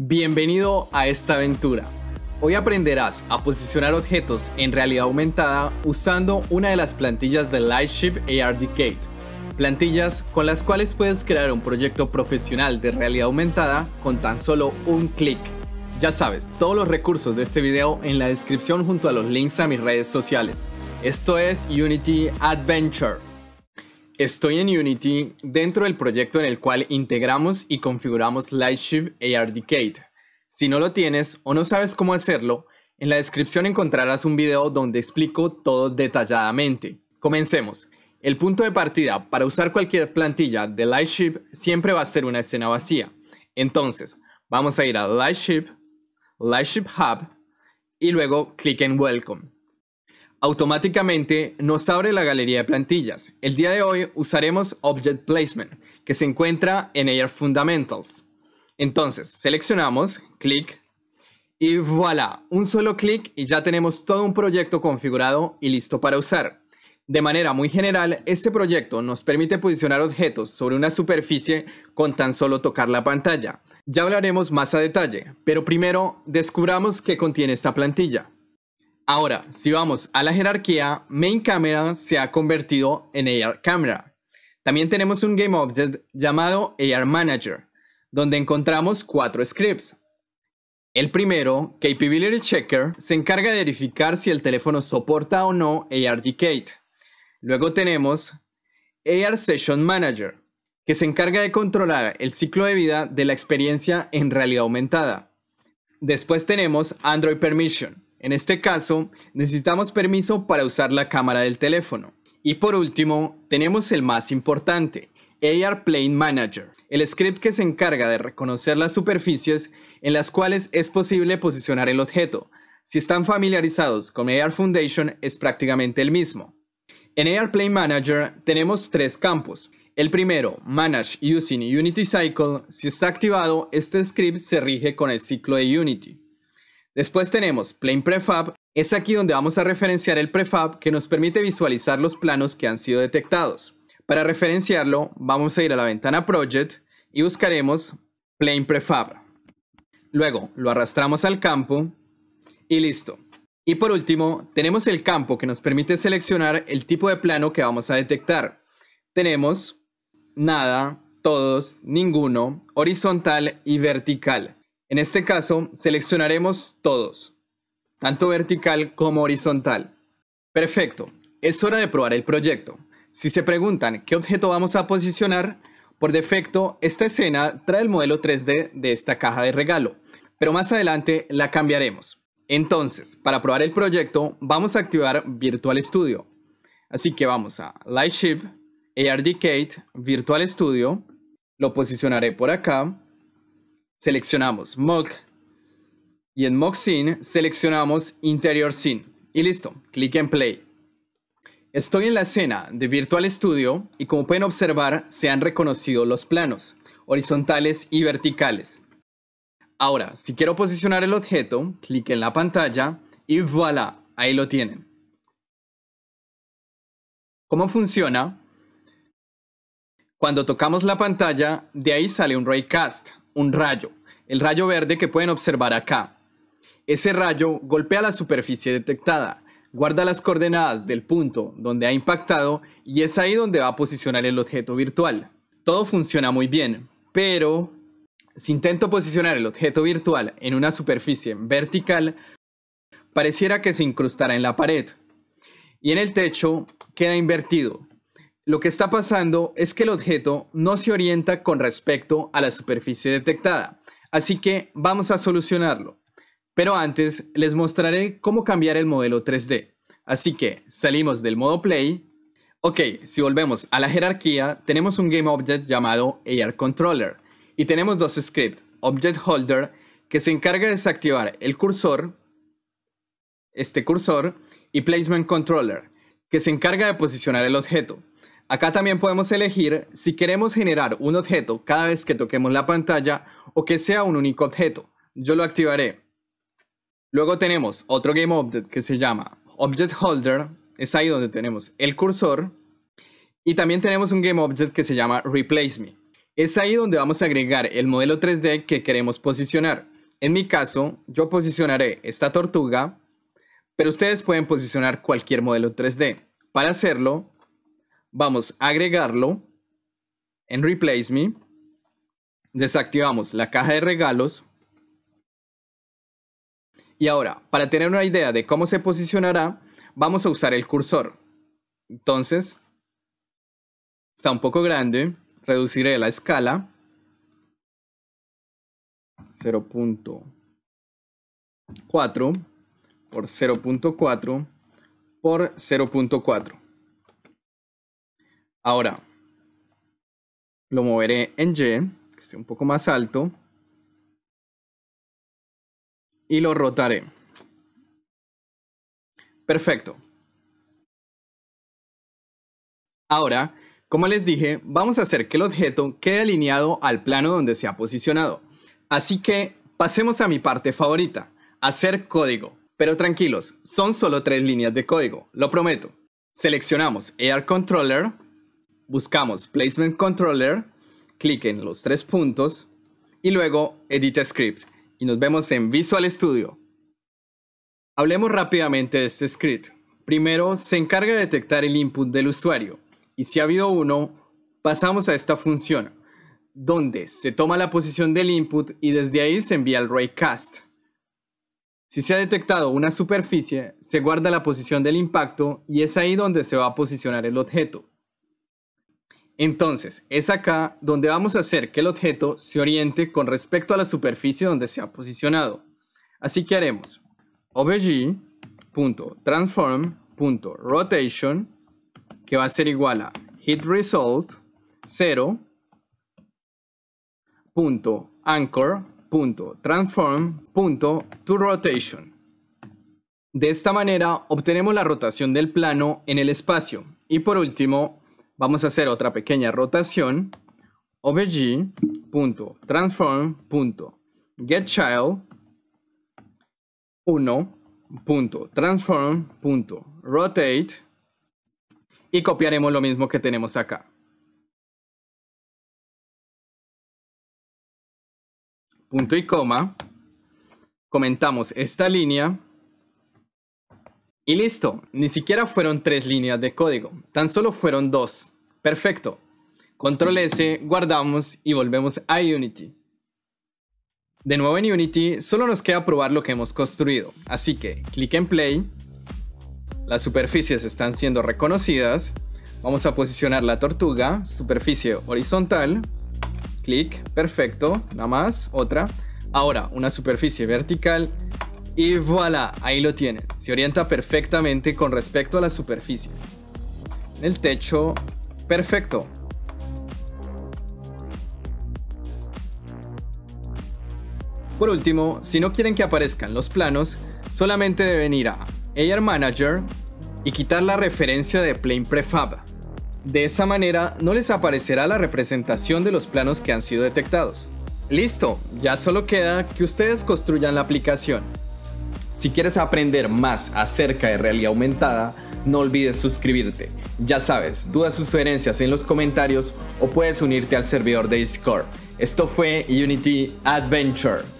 Bienvenido a esta aventura. Hoy aprenderás a posicionar objetos en realidad aumentada usando una de las plantillas de Lightship ARDK, plantillas con las cuales puedes crear un proyecto profesional de realidad aumentada con tan solo un clic. Ya sabes, todos los recursos de este video en la descripción junto a los links a mis redes sociales. Esto es Unity Adventure. Estoy en Unity dentro del proyecto en el cual integramos y configuramos Lightship ARDK. Si no lo tienes o no sabes cómo hacerlo, en la descripción encontrarás un video donde explico todo detalladamente. Comencemos. El punto de partida para usar cualquier plantilla de Lightship siempre va a ser una escena vacía. Entonces, vamos a ir a Lightship, Lightship Hub y luego clic en Welcome. Automáticamente nos abre la galería de plantillas. El día de hoy usaremos Object Placement, que se encuentra en Air Fundamentals. Entonces, seleccionamos, clic, y voilà, un solo clic y ya tenemos todo un proyecto configurado y listo para usar. De manera muy general, este proyecto nos permite posicionar objetos sobre una superficie con tan solo tocar la pantalla. Ya hablaremos más a detalle, pero primero descubramos qué contiene esta plantilla. Ahora, si vamos a la jerarquía, main camera se ha convertido en AR camera. También tenemos un game object llamado AR manager, donde encontramos cuatro scripts. El primero, Capability Checker, se encarga de verificar si el teléfono soporta o no AR Luego tenemos AR Session Manager, que se encarga de controlar el ciclo de vida de la experiencia en realidad aumentada. Después tenemos Android Permission, en este caso, necesitamos permiso para usar la cámara del teléfono. Y por último, tenemos el más importante, AR Manager, el script que se encarga de reconocer las superficies en las cuales es posible posicionar el objeto. Si están familiarizados con AR Foundation, es prácticamente el mismo. En AR Manager tenemos tres campos. El primero, Manage Using Unity Cycle. Si está activado, este script se rige con el ciclo de Unity. Después tenemos Plane Prefab. Es aquí donde vamos a referenciar el prefab que nos permite visualizar los planos que han sido detectados. Para referenciarlo, vamos a ir a la ventana Project y buscaremos Plane Prefab. Luego lo arrastramos al campo y listo. Y por último, tenemos el campo que nos permite seleccionar el tipo de plano que vamos a detectar. Tenemos nada, todos, ninguno, horizontal y vertical. En este caso, seleccionaremos todos, tanto vertical como horizontal. Perfecto, es hora de probar el proyecto. Si se preguntan qué objeto vamos a posicionar, por defecto esta escena trae el modelo 3D de esta caja de regalo, pero más adelante la cambiaremos. Entonces, para probar el proyecto, vamos a activar Virtual Studio. Así que vamos a Lightship, ARDK, Virtual Studio, lo posicionaré por acá, seleccionamos Mock y en Mock Scene seleccionamos Interior Scene y listo, clic en Play. Estoy en la escena de Virtual Studio y como pueden observar se han reconocido los planos, horizontales y verticales. Ahora, si quiero posicionar el objeto, clic en la pantalla y voilà, ahí lo tienen. ¿Cómo funciona? Cuando tocamos la pantalla, de ahí sale un raycast, un rayo, el rayo verde que pueden observar acá. Ese rayo golpea la superficie detectada, guarda las coordenadas del punto donde ha impactado y es ahí donde va a posicionar el objeto virtual. Todo funciona muy bien, pero si intento posicionar el objeto virtual en una superficie vertical, pareciera que se incrustará en la pared y en el techo queda invertido, lo que está pasando es que el objeto no se orienta con respecto a la superficie detectada, así que vamos a solucionarlo. Pero antes les mostraré cómo cambiar el modelo 3D. Así que salimos del modo Play. Ok, si volvemos a la jerarquía, tenemos un GameObject llamado ARController Controller y tenemos dos scripts, Object Holder, que se encarga de desactivar el cursor, este cursor, y Placement Controller, que se encarga de posicionar el objeto. Acá también podemos elegir si queremos generar un objeto cada vez que toquemos la pantalla o que sea un único objeto. Yo lo activaré. Luego tenemos otro GameObject que se llama Object Holder. Es ahí donde tenemos el cursor. Y también tenemos un object que se llama Replace Me. Es ahí donde vamos a agregar el modelo 3D que queremos posicionar. En mi caso, yo posicionaré esta tortuga, pero ustedes pueden posicionar cualquier modelo 3D. Para hacerlo, vamos a agregarlo en Replace Me. Desactivamos la caja de regalos. Y ahora, para tener una idea de cómo se posicionará, vamos a usar el cursor. Entonces, está un poco grande. Reduciré la escala. 0.4 por 0.4 por 0.4. Ahora, lo moveré en Y, que esté un poco más alto. Y lo rotaré. Perfecto. Ahora, como les dije, vamos a hacer que el objeto quede alineado al plano donde se ha posicionado. Así que pasemos a mi parte favorita, hacer código. Pero tranquilos, son solo tres líneas de código, lo prometo. Seleccionamos Air Controller, buscamos Placement Controller, clic en los tres puntos y luego Edit Script. Y nos vemos en Visual Studio. Hablemos rápidamente de este script. Primero, se encarga de detectar el input del usuario y si ha habido uno, pasamos a esta función, donde se toma la posición del input y desde ahí se envía el raycast. Si se ha detectado una superficie, se guarda la posición del impacto y es ahí donde se va a posicionar el objeto. Entonces, es acá donde vamos a hacer que el objeto se oriente con respecto a la superficie donde se ha posicionado. Así que haremos rotation que va a ser igual a hit result 0 .anchor De esta manera obtenemos la rotación del plano en el espacio. Y por último, Vamos a hacer otra pequeña rotación. obg.transform.getChild 1.transform.rotate y copiaremos lo mismo que tenemos acá. Punto y coma. Comentamos esta línea y listo, ni siquiera fueron tres líneas de código, tan solo fueron dos. Perfecto. Control S, guardamos y volvemos a Unity. De nuevo en Unity, solo nos queda probar lo que hemos construido, así que clic en Play, las superficies están siendo reconocidas, vamos a posicionar la tortuga, superficie horizontal, clic, perfecto, nada más, otra, ahora una superficie vertical, y voilà, ahí lo tienen. Se orienta perfectamente con respecto a la superficie. El techo, perfecto. Por último, si no quieren que aparezcan los planos, solamente deben ir a Air Manager y quitar la referencia de Plane Prefab. De esa manera no les aparecerá la representación de los planos que han sido detectados. Listo, ya solo queda que ustedes construyan la aplicación. Si quieres aprender más acerca de realidad aumentada, no olvides suscribirte. Ya sabes, dudas, sugerencias en los comentarios o puedes unirte al servidor de Discord. Esto fue Unity Adventure.